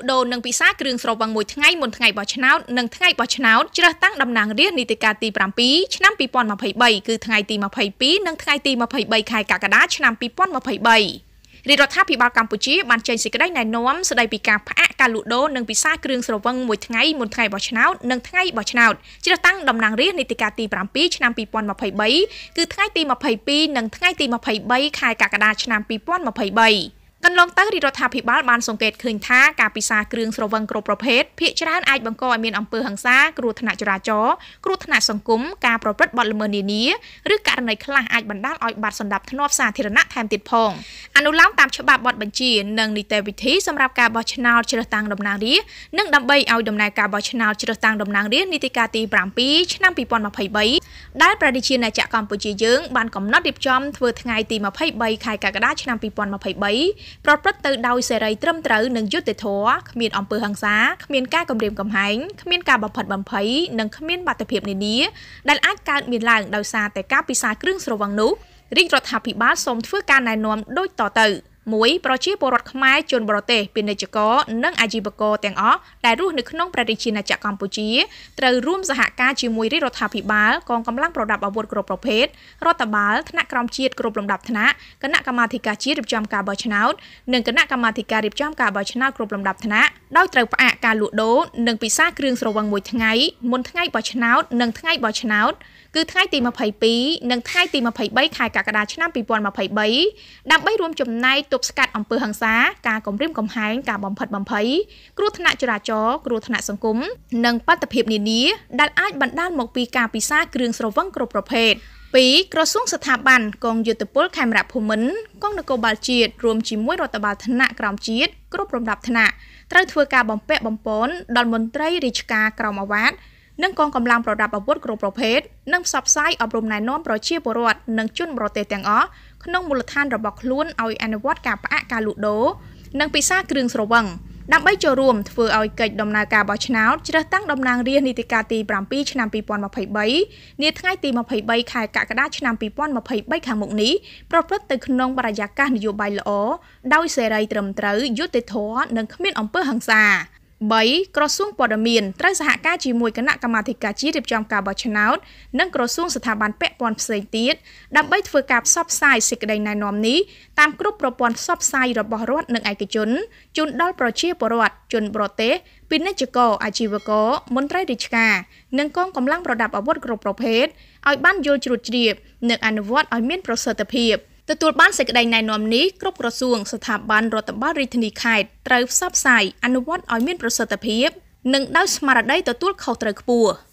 ក់ដូរនិងពិសាគ្រឿងស្រវឹងមួយថ្ងៃមុនថ្ងៃបោះឆ្នោតនិងថ្ងៃបោះឆ្នោតជ្រើសតាំងតំណាងរាស្ត្រនីតិកាលទី7ឆ្នាំ2023គឺថ្ងៃទី22និងថ្ងៃទី23ខែកក្កដាឆ្នាំ2023រាជរដ្ឋាភិបាលកម្ពុជាបានចេញសេចក្តីណែនាំស្តីពីការផ្អាកការលក់ដូរនិងពិសាគ្រឿងស្រវឹងមួយថ្ងៃមុនថ្ងៃបោះឆ្នោតនិងថ្ងៃបោះឆ្នោតជ្រើសតាំងតំណាងរាស្ត្រនីតិកាលទី7ឆ្នាំ2023គឺថ្ងៃទី22និងថ្ងៃទី23ខែកក្កដាឆ្នាំ2023កន្លងទៅរាជរដ្ឋាភិបាលបានសង្កេតឃើញថាការពិសាគ្រឿងស្រវឹងគ្រប់ប្រភេទភ ieck ច្រើនអាចបង្កឲ្យមានអំពើហិង្សាគ្រោះថ្នាក់ចរាចរណ៍គ្រោះថ្នាក់សង្គមការប្រព្រឹត្តបទល្មើសនានាឬករណីខ្លះអាចបណ្ដាលឲ្យបាត់សន្តិភាពសាធារណៈថែមទៀតផង អនុលោមតាមច្បាប់បទបញ្ជានិងនីតិវិធីសម្រាប់ការបោះឆ្នោតជ្រើសតាំងតំណាងរាស្ត្រនិងដើម្បីឲ្យដំណើរការបោះឆ្នោតជ្រើសតាំងតំណាងរាស្ត្រនីតិកាលទី7ឆ្នាំ2023ដែលប្រតិជាណាចក្រកម្ពុជាយើងបានកំណត់រៀបចំធ្វើថ្ងៃទី23ខែកក្កដាឆ្នាំ2023ប្រព្រឹត្តទៅដោយសេរីត្រឹមត្រូវនិងយុត្តិធម៌គ្មានអំពើហិង្សាគ្មានការគំរាមកំហែងគ្មានការបំផិតបំភ័យនិងគ្មានបាតុភិបនានាដែលអាចកើតមានឡើងដោយសារតែការពិសារគ្រឿងស្រវឹងនោះរាជរដ្ឋាភិបាលសូមធ្វើការណែនាំដូចតទៅ។1ប្រជាពលរដ្ឋខ្មែរជនបរទេសពាណិជ្ជករនិងអាជីវករទាំងអស់ដែលរស់នៅក្នុងប្រទេសជាណាចក្រកម្ពុជាត្រូវរួមសហការជាមួយរាជរដ្ឋាភិបាលកងកម្លាំងប្រដាប់អាវុធគ្រប់ប្រភេទរដ្ឋបាលថ្នាក់ក្រោមជាតិគ្រប់លំដាប់ថ្នាក់គណៈកម្មាធិការជាតិរៀបចំការបោះឆ្នោតនិងគណៈកម្មាធិការរៀបចំការបោះឆ្នោតគ្រប់លំដាប់ថ្នាក់ដោយត្រូវផ្អាកការលក់ដូរនិងពិសាគ្រឿងស្រវឹងមួយថ្ងៃមុនថ្ងៃបោះឆ្នោតនិងថ្ងៃបោះឆ្នោតគឺថ្ងៃទី22និងថ្ងៃទី23ខែកក្កដាឆ្នាំ2023ដើម្បីរួមចំណែកទប់ស្កាត់អំពើហិង្សាការគំរាមកំហែង ការបំផិតបំភ័យគ្រោះថ្នាក់ចរាចរណ៍គ្រោះថ្នាក់សង្គមនិងបាតុភិបនានាដែលអាចបណ្ដាលមកពីការពិសាគ្រឿងស្រវឹងគ្រប់ប្រភេទ2ក្រសួងស្ថាប័នកងយុទ្ធពលខេមរៈភូមិន្ទកងនគរបាលជាតិរួមជាមួយរដ្ឋបាលថ្នាក់ក្រោមជាតិគ្រប់លំដាប់ថ្នាក់ត្រូវធ្វើការបំពាក់បំពន់ដល់មន្ត្រីរាជការក្រមអាវ៉ាត់និងកងកម្លាំងប្រដាប់អាវុធគ្រប់ប្រភេទនិងផ្សព្វផ្សាយអប់រំណែនាំប្រជាពលរដ្ឋនិងជនបរទេសទាំងអស់ក្នុងមូលដ្ឋានរបស់ខ្លួនឲ្យអនុវត្តការផ្អាកការលក់ដូរនិងពិសាគ្រឿងស្រវឹងដើម្បីចូលរួមធ្វើឲ្យកិច្ចដំណើរការបោះឆ្នោតជ្រើសតាំងតំណាងរាស្ត្រនីតិកាលទី7ឆ្នាំ2023នាថ្ងៃទី23ខែកក្កដាឆ្នាំ2023ខាងមុខនេះប្រព្រឹត្តទៅក្នុងបរិយាកាសនយោបាយល្អដោយសេរីត្រឹមត្រូវយុត្តិធម៌និងគ្មានអំពើហិង្សា3ក្រសួងព័ត៌មានត្រូវសហការជាមួយគណៈកម្មាធិការជាតិរៀបចំការបោះឆ្នោត និងក្រសួងស្ថាប័នពាក់ព័ន្ធផ្សេងទៀតដើម្បីធ្វើការផ្សព្វផ្សាយសេចក្តីណែនាំនេះតាមគ្រប់ប្រព័ន្ធផ្សព្វផ្សាយរបស់រដ្ឋនិងឯកជនជូនដល់ប្រជាពលរដ្ឋជនប្រទេសពាណិជ្ជករអាជីវករមន្ត្រីរាជការនិងកងកម្លាំងប្រដាប់អាវុធគ្រប់ប្រភេទឲ្យបានយល់ជ្រួតជ្រាបនិងអនុវត្តឲ្យមានប្រសិទ្ធភាព។ទទួលបានសេចក្តីណែនាំនេះគ្រប់ក្រសួងស្ថាប័នរដ្ឋបាលរាជធានីខេត្តត្រូវផ្សព្វផ្សាយអនុវត្តឲ្យមាន ប្រសិទ្ធភាពនិងដោយស្មារតីទទួលខុសត្រូវខ្ពស់។